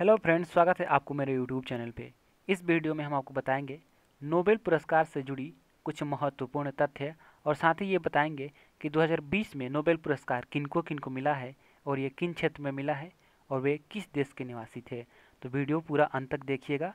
hello friends स्वागत है आपको मेरे यूट्यूब चैनल पे इस वीडियो में हम आपको बताएंगे नोबेल पुरस्कार से जुड़ी कुछ महत्वपूर्ण तथ्य और साथ ही ये बताएंगे कि 2020 में नोबेल पुरस्कार किनको किनको मिला है और ये किन क्षेत्र में मिला है और वे किस देश के निवासी थे तो वीडियो पूरा अंत तक देखिएगा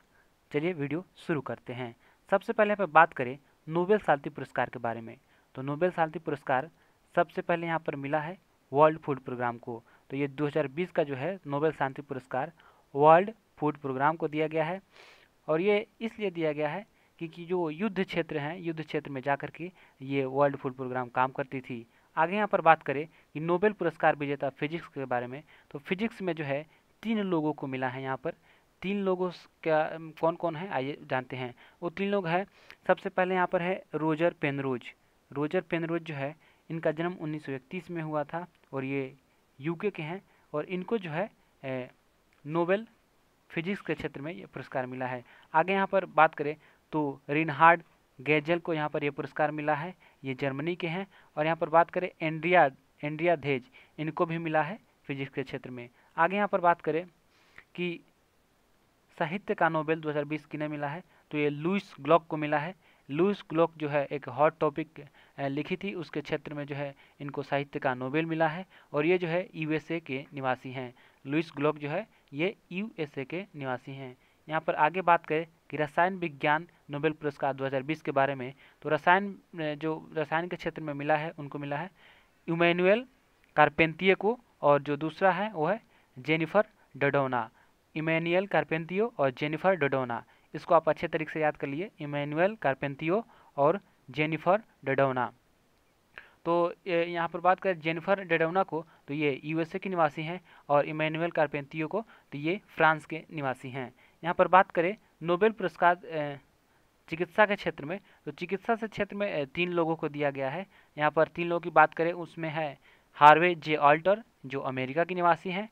चलिए वीडियो शुरू करते हैं सबसे पहले पर बात करें नोबेल शांति पुरस्कार के बारे में तो नोबेल शांति पुरस्कार सबसे पहले यहाँ पर मिला है वर्ल्ड फूड प्रोग्राम को तो ये 2020 का जो है नोबेल शांति पुरस्कार वर्ल्ड फूड प्रोग्राम को दिया गया है और ये इसलिए दिया गया है क्योंकि जो युद्ध क्षेत्र हैं युद्ध क्षेत्र में जा के ये वर्ल्ड फूड प्रोग्राम काम करती थी आगे यहाँ पर बात करें कि नोबेल पुरस्कार विजेता फिजिक्स के बारे में तो फिजिक्स में जो है तीन लोगों को मिला है यहाँ पर तीन लोगों का कौन कौन है आइए जानते हैं वो तीन लोग हैं सबसे पहले यहाँ पर है रोजर पेनरोज रोजर पेनरोज जो है इनका जन्म उन्नीस में हुआ था और ये यूके के हैं और इनको जो है ए, नोबेल फिजिक्स के क्षेत्र में ये पुरस्कार मिला है आगे यहाँ पर बात करें तो रिनहार्ड गैजल को यहाँ पर यह पुरस्कार मिला है ये जर्मनी के हैं और यहाँ पर बात करें एंड्रिया एंड्रिया धेज इनको भी मिला है फिजिक्स के क्षेत्र में आगे यहाँ पर बात करें कि साहित्य का नोबेल 2020 किन्हें मिला है तो ये लुइस ग्लॉक को मिला है लुइस ग्लॉक जो है एक हॉट टॉपिक लिखी थी उसके क्षेत्र में जो है इनको साहित्य का नोबेल मिला है और ये जो है यूएसए के निवासी हैं लुइस ग्लॉक जो है ये यूएसए के निवासी हैं यहाँ पर आगे बात करें कि रसायन विज्ञान नोबेल पुरस्कार 2020 के बारे में तो रसायन जो रसायन के क्षेत्र में मिला है उनको मिला है इमैनुअल कारपेंतिये को और जो दूसरा है वो है जेनिफर डडोना इमैनुअल कारपेंतियो और जेनिफर डडोना इसको आप अच्छे तरीके से याद कर लिए इमैनुअल कारपेंतियो और जेनिफर डडोना तो यहाँ पर बात करें जेनिफर डेडोना को तो ये यूएसए के निवासी हैं और इमैनुअल कारपेंतियो को तो ये फ्रांस के निवासी हैं यहाँ पर बात करें नोबेल पुरस्कार चिकित्सा के क्षेत्र में तो चिकित्सा से क्षेत्र में तीन लोगों को दिया गया है यहाँ पर तीन लोगों की बात करें उसमें है हार्वे जे ऑल्टर जो अमेरिका के निवासी हैं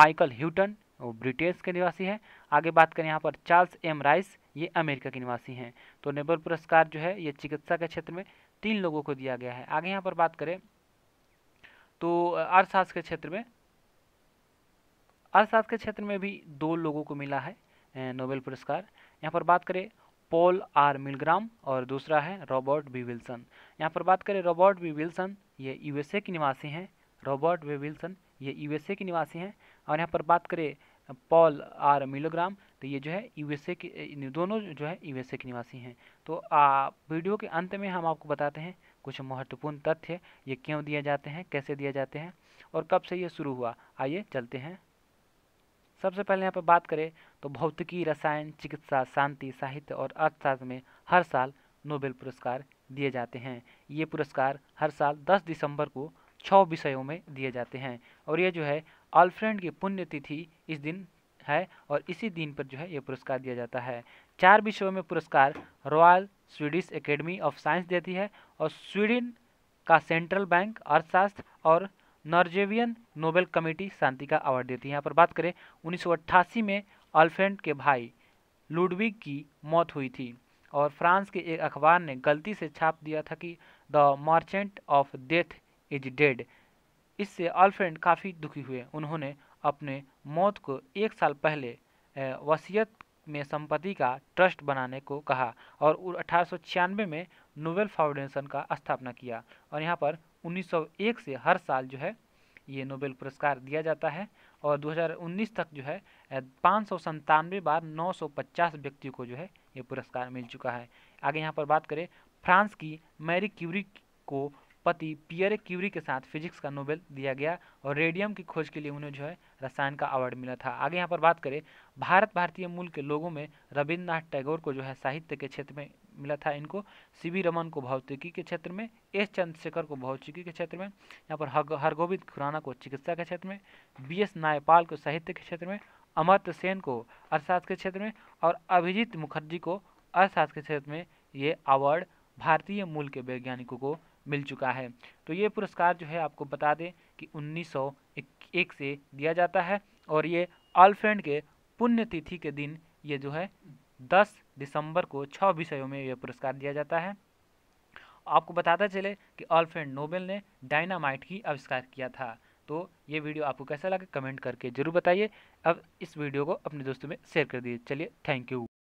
माइकल ह्यूटन वो ब्रिटेन के निवासी हैं आगे बात करें यहाँ पर चार्ल्स एम राइस ये अमेरिका के निवासी हैं तो नेबल पुरस्कार जो है ये चिकित्सा के क्षेत्र में तीन लोगों को दिया गया है आगे यहाँ पर बात करें तो अर्थशास्त्र के क्षेत्र में अर्थशास्त्र के क्षेत्र में भी दो लोगों को मिला है नोबेल पुरस्कार यहाँ पर बात करें पॉल आर मिलग्राम और दूसरा है रॉबर्ट बी विल्सन यहाँ पर बात करें रॉबर्ट बी विल्सन ये यूएसए के निवासी हैं रॉबर्ट बी विल्सन ये यूएसए के निवासी हैं और यहाँ पर बात करें पॉल आर मिलोग्राम तो ये जो है यूएसए के दोनों जो है यूएसए के निवासी हैं तो आ, वीडियो के अंत में हम आपको बताते हैं कुछ महत्वपूर्ण तथ्य ये क्यों दिए जाते हैं कैसे दिए जाते हैं और कब से ये शुरू हुआ आइए चलते हैं सबसे पहले यहाँ पर बात करें तो भौतिकी रसायन चिकित्सा शांति साहित्य और अर्थशास्त्र में हर साल नोबेल पुरस्कार दिए जाते हैं ये पुरस्कार हर साल 10 दिसंबर को छः विषयों में दिए जाते हैं और ये जो है अल्फ्रेंड की पुण्यतिथि इस दिन है और इसी दिन पर जो है ये पुरस्कार दिया जाता है चार विषयों में पुरस्कार Royal Swedish Academy of Science देती है और स्वीडन का सेंट्रल बैंक अर्थशास्त्र और नॉर्जेवियन नोबेल कमेटी शांति का अवार्ड देती है यहाँ पर बात करें उन्नीस में अल्फ्रेंड के भाई लुडविग की मौत हुई थी और फ्रांस के एक अखबार ने गलती से छाप दिया था कि the merchant of death is dead इससे अल्फ्रेंड काफ़ी दुखी हुए उन्होंने अपने मौत को एक साल पहले वसीयत में संपत्ति का ट्रस्ट बनाने को कहा और अठारह में नोबेल फाउंडेशन का स्थापना किया और यहाँ पर 1901 से हर साल जो है ये नोबेल पुरस्कार दिया जाता है और 2019 तक जो है पाँच सौ संतानवे बार 950 व्यक्तियों को जो है ये पुरस्कार मिल चुका है आगे यहाँ पर बात करें फ्रांस की मैरी क्यूरी को पति पियरे क्यूरी के साथ फिजिक्स का नोबेल दिया गया और रेडियम की खोज के लिए उन्हें जो है रसायन का अवार्ड मिला था आगे यहाँ पर बात करें भारत भारतीय मूल के लोगों में रविन्द्रनाथ टैगोर को जो है साहित्य के क्षेत्र में मिला था इनको सी वी रमन को भौतिकी के क्षेत्र में एस चंद्रशेखर को भौतिकी के क्षेत्र में यहाँ पर हरगोविंद खुराना को चिकित्सा के क्षेत्र में बी एस नायपाल को साहित्य के क्षेत्र में अमर्त सेन को अर्थशास्त्र के क्षेत्र में और अभिजीत मुखर्जी को अर्थशास्त्र के क्षेत्र में ये अवार्ड भारतीय मूल के वैज्ञानिकों को मिल चुका है तो ये पुरस्कार जो है आपको बता दें कि उन्नीस एक से दिया जाता है और ये ऑलफ्रेंड के पुण्यतिथि के दिन ये जो है 10 दिसंबर को छः विषयों में यह पुरस्कार दिया जाता है आपको बताता चले कि ऑलफ्रेंड नोबेल ने डायनामाइट की आविष्कार किया था तो ये वीडियो आपको कैसा लगा कमेंट करके ज़रूर बताइए अब इस वीडियो को अपने दोस्तों में शेयर कर दीजिए चलिए थैंक यू